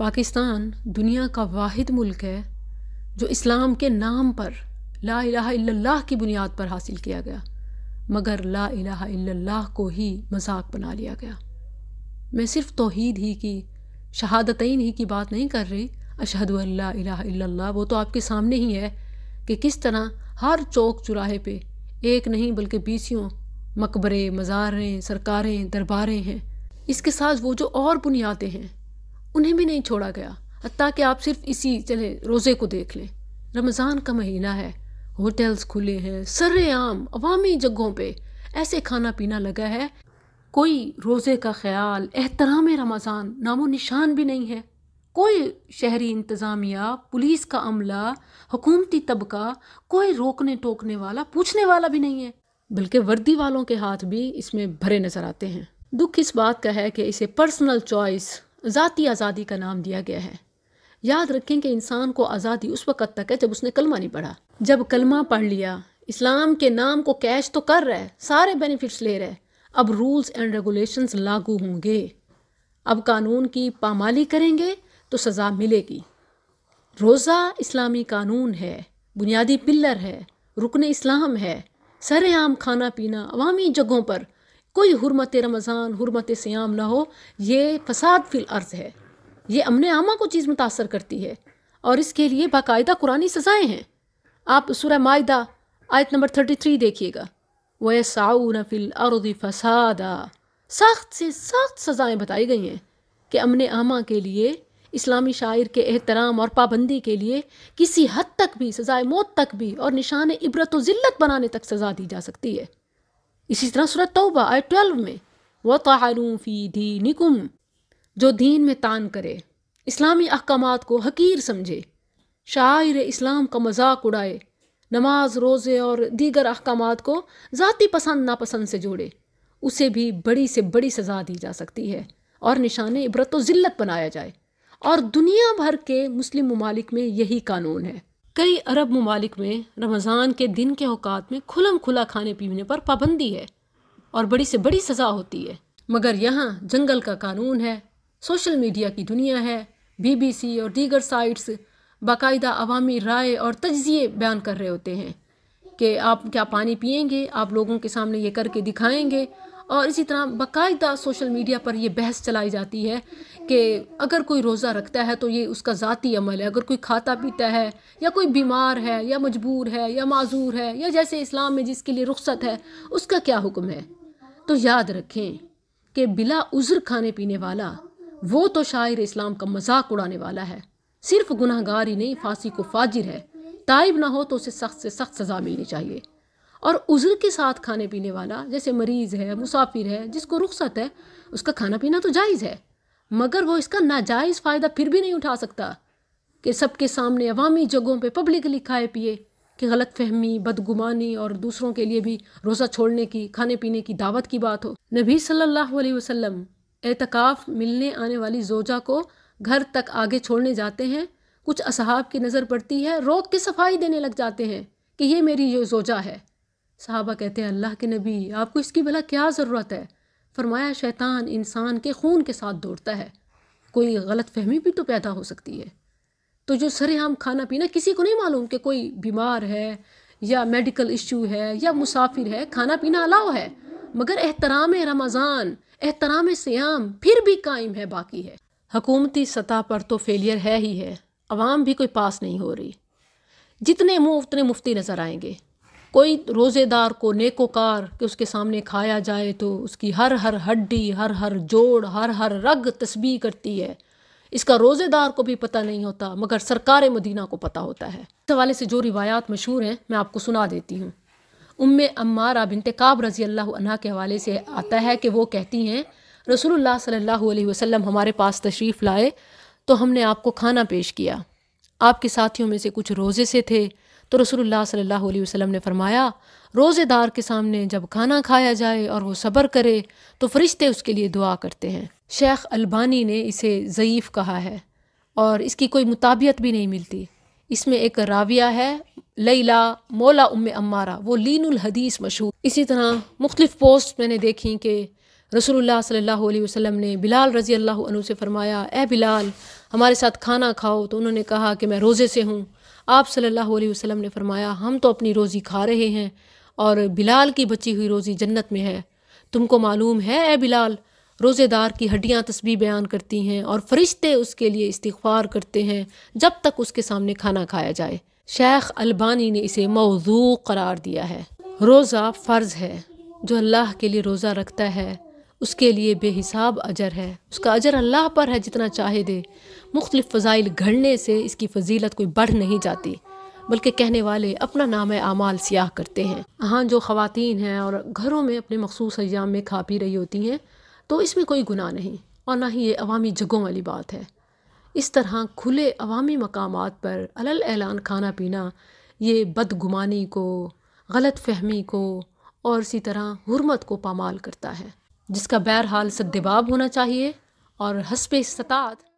पाकिस्तान दुनिया का वाहिद मुल्क है जो इस्लाम के नाम पर ला इल्लल्लाह की बुनियाद पर हासिल किया गया मगर ला इल्लल्लाह को ही मजाक बना लिया गया मैं सिर्फ तोहीद ही की शहादत ही की बात नहीं कर रही अशहद अल्लाह वो तो आपके सामने ही है कि किस तरह हर चौक चुराहे पे एक नहीं बल्कि बीसियों मकबरे मज़ारें सरकारें दरबारें हैं इसके साथ वो जो और बुनियादें हैं उन्हें भी नहीं छोड़ा गया हती कि आप सिर्फ इसी चले रोज़े को देख लें रमज़ान का महीना है होटल्स खुले हैं सरेआम अवामी जगहों पे ऐसे खाना पीना लगा है कोई रोज़े का ख्याल एहतराम रमज़ान नामो निशान भी नहीं है कोई शहरी इंतज़ामिया पुलिस का अमला हुकूमती तबका कोई रोकने टोकने वाला पूछने वाला भी नहीं है बल्कि वर्दी वालों के हाथ भी इसमें भरे नज़र आते हैं दुख इस बात का है कि इसे पर्सनल चॉइस ज़ाती आज़ादी का नाम दिया गया है याद रखें कि इंसान को आज़ादी उस वक़्त तक है जब उसने कलमा नहीं पढ़ा जब कलमा पढ़ लिया इस्लाम के नाम को कैश तो कर रहा है सारे बेनिफिट्स ले रहे अब रूल्स एंड रेगुलेशंस लागू होंगे अब कानून की पामाली करेंगे तो सज़ा मिलेगी रोज़ा इस्लामी कानून है बुनियादी पिलर है रुकन इस्लाम है सरेआम खाना पीना अवामी जगहों पर कोई हरमत रमज़ान हरमत सयाम ना हो ये फसाद फिल अर्ज़ है ये अमन आमा को चीज़ मुतासर करती है और इसके लिए बाकायदा कुरानी सज़ाएँ हैं आप सुर मायदा आयत नंबर थर्टी थ्री देखिएगा वह साउन फिल अर्द फसादा सख्त से सख्त सज़ाएँ बताई गई हैं कि अमन आमा के लिए इस्लामी शायर के एहतराम और पाबंदी के लिए किसी हद तक भी सज़ाए मौत तक भी और निशान इबरत ज़िल्लत बनाने तक सज़ा दी जा सकती है इसी तरह सूरत तौबा आई ट्वेल्व में व तारूफ़ी निकुम जो दीन में तान करे इस्लामी अहकाम को हकीर समझे शायर इस्लाम का मजाक उड़ाए नमाज रोज़े और दीगर अहकाम को ज़ाती पसंद नापसंद से जोड़े उसे भी बड़ी से बड़ी सज़ा दी जा सकती है और निशान इबरत ज़िल्लत बनाया जाए और दुनिया भर के मुस्लिम ममालिक में यही कानून है कई अरब ममालिक में रमज़ान के दिन के अवकात में खुलम खुला खाने पीने पर पाबंदी है और बड़ी से बड़ी सज़ा होती है मगर यहाँ जंगल का कानून है सोशल मीडिया की दुनिया है बीबीसी और दीगर साइट्स बाकायदा अवामी राय और तजिए बयान कर रहे होते हैं कि आप क्या पानी पियेंगे आप लोगों के सामने ये करके दिखाएंगे और इसी तरह बाकायदा सोशल मीडिया पर यह बहस चलाई जाती है कि अगर कोई रोज़ा रखता है तो ये उसका ज़ाती अमल है अगर कोई खाता पीता है या कोई बीमार है या मजबूर है या माजूर है या जैसे इस्लाम में जिसके लिए रुख्सत है उसका क्या हुक्म है तो याद रखें कि बिला उज़र खाने पीने वाला वो तो शायर इस्लाम का मजाक उड़ाने वाला है सिर्फ गुनाहगार ही नहीं फांसी को फाजिर है ताइब ना हो तो उसे सख्त से सख्त सज़ा मिलनी चाहिए और उज़र के साथ खाने पीने वाला जैसे मरीज़ है मुसाफिर है जिसको रुख्सत है उसका खाना पीना तो जायज़ है मगर वो इसका नाजायज़ फ़ायदा फिर भी नहीं उठा सकता कि सबके सामने अवामी जगहों पे पब्लिकली खाए पिए कि गलत फहमी बदगुमानी और दूसरों के लिए भी रोज़ा छोड़ने की खाने पीने की दावत की बात हो नबी सल्लल्लाहु अलैहि वसल्लम एतकाफ़ मिलने आने वाली जोजा को घर तक आगे छोड़ने जाते हैं कुछ असहाब की नज़र पड़ती है रोक के सफाई देने लग जाते हैं कि ये मेरी ये जोजा है साहबा कहते हैं अल्लाह के नबी आपको इसकी भला क्या ज़रूरत है फरमाया शैतान इंसान के खून के साथ दौड़ता है कोई गलत फहमी भी तो पैदा हो सकती है तो जो हम खाना पीना किसी को नहीं मालूम कि कोई बीमार है या मेडिकल इशू है या मुसाफिर है खाना पीना अलाव है मगर एहतराम रमज़ान एहतराम सयाम फिर भी कायम है बाकी है हकूमती सतह पर तो फेलियर है ही है आवाम भी कोई पास नहीं हो रही जितने मुँह उतने मुफ्ती नज़र आएंगे कोई रोज़ेदार को नेकोकार कि उसके सामने खाया जाए तो उसकी हर हर हड्डी हर हर जोड़ हर हर रग तस्बी करती है इसका रोज़ेदार को भी पता नहीं होता मगर सरकार मदीना को पता होता है इस हवाले से जो रिवायात मशहूर हैं मैं आपको सुना देती हूँ उम अम्मा बिनतकाब रज़ी अल्लाह के हवाले से आता है कि वो कहती हैं रसूलुल्लाह सल्लल्लाहु अलैहि वसल्लम हमारे पास तशरीफ़ लाए तो हमने आपको खाना पेश किया आपके साथियों में से कुछ रोज़े से थे तो रसूलुल्लाह सल्लल्लाहु अलैहि वसल्लम ने फरमाया रोज़ेदार के सामने जब खाना खाया जाए और वो सब्र करे तो फरिश्ते उसके लिए दुआ करते हैं शेख अल्बानी ने इसे ज़यीफ़ कहा है और इसकी कोई मुताबियत भी नहीं मिलती इसमें एक राविया है लैला मौला उम अम्मारा वो लीनुल हदीस मशहूर इसी तरह मुख्तफ पोस्ट मैंने देखी कि रसूलुल्लाह सल्लल्लाहु अलैहि वसल्लम ने बिलाल रज़ी अल्लाह से फ़रमाया ए बिलाल हमारे साथ खाना खाओ तो उन्होंने कहा कि मैं रोज़े से हूँ आप सल्लल्लाहु अलैहि वसल्लम ने फरमाया हम तो अपनी रोज़ी खा रहे हैं और बिलाल की बची हुई रोज़ी जन्नत में है तुमको मालूम है ए बिलाल रोज़ेदार की हड्डियां तस्वीर बयान करती हैं और फरिश्ते उसके लिए इस्तार करते हैं जब तक उसके सामने खाना खाया जाए शेख अलबानी ने इसे मौजू करार दिया है रोज़ा फ़र्ज़ है जो अल्लाह के लिए रोज़ा रखता है उसके लिए बेहिसाब अजर है उसका अजर अल्लाह पर है जितना चाहे दे मुख्तलिफ फ़जाइल घड़ने से इसकी फजीलत कोई बढ़ नहीं जाती बल्कि कहने वाले अपना नाम आमाल सियाह करते हैं हाँ जो ख़वातीन हैं और घरों में अपने मखसूस अयाम में खा पी रही होती हैं तो इसमें कोई गुनाह नहीं और ना ही ये अवामी जगहों वाली बात है इस तरह खुले अवामी मकाम पर अलल ऐलान खाना पीना ये बदगुमानी को गलत फहमी को और इसी तरह हरमत को पामाल करता है जिसका बहरहाल सद्दबाब होना चाहिए और हसब इस्तात